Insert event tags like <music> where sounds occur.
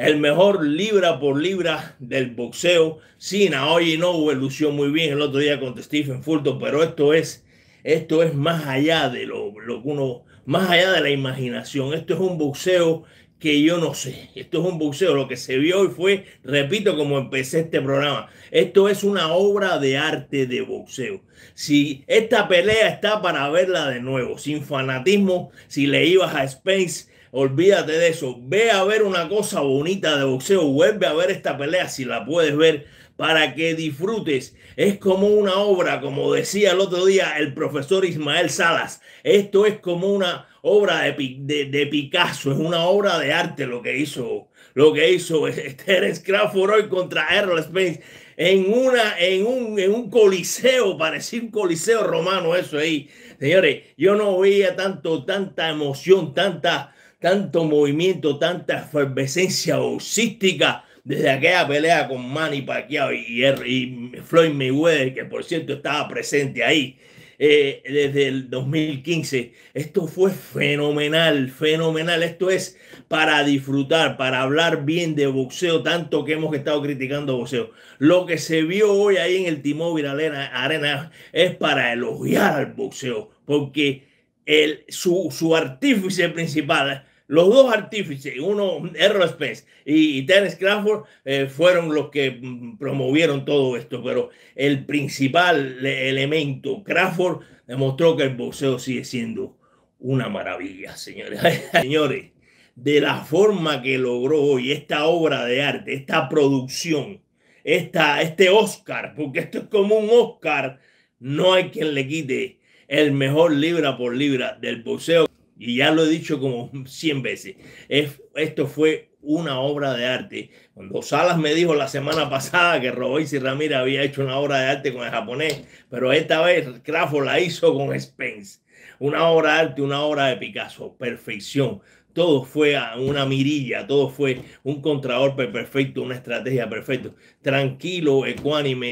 el mejor libra por libra del boxeo. Sí, hoy no lució muy bien el otro día contra Stephen Fulton, pero esto es, esto es más allá de lo, lo que uno, más allá de la imaginación. Esto es un boxeo que yo no sé. Esto es un boxeo. Lo que se vio hoy fue, repito, como empecé este programa. Esto es una obra de arte de boxeo. Si esta pelea está para verla de nuevo, sin fanatismo, si le ibas a space Olvídate de eso. Ve a ver una cosa bonita de boxeo. Vuelve a ver esta pelea si la puedes ver para que disfrutes. Es como una obra, como decía el otro día el profesor Ismael Salas. Esto es como una obra de, Picasso, es una obra de arte lo que hizo, lo que hizo <laughs> Terence Crawford hoy contra Errol Spence en, una, en, un, en un coliseo, parecía un coliseo romano eso ahí. Señores, yo no veía tanto, tanta emoción, tanta tanto movimiento, tanta efervescencia boxística desde aquella pelea con Manny Pacquiao y, Floyd Mayweather, que por cierto estaba presente ahí eh, desde el 2015. Esto fue fenomenal, fenomenal. Esto es para disfrutar, para hablar bien de boxeo, tanto que hemos estado criticando boxeo. Lo que se vio hoy ahí en el Timóvil Arena es para elogiar al boxeo, porque el, su artífice principal los dos artífices, uno Errol Spence y, y Crawford, eh, fueron los que mm, promovieron todo esto, pero el principal elemento, Crawford, demostró que el boxeo sigue siendo una maravilla, señores. <laughs> señores, de la forma que logró hoy esta obra de arte, esta producción, esta, este Oscar, porque esto es como un Oscar, no hay quien le quite el mejor libra por libra del boxeo y ya lo he dicho como 100 veces, esto fue una obra de arte. Cuando Salas me dijo la semana pasada que Robois y Ramírez había hecho una obra de arte con el japonés, pero esta vez Crawford la hizo con Spence. Una obra de arte, una obra de Picasso, perfección. Todo fue una mirilla, todo fue un contragolpe perfecto, una estrategia perfecta. Tranquilo, ecuánime,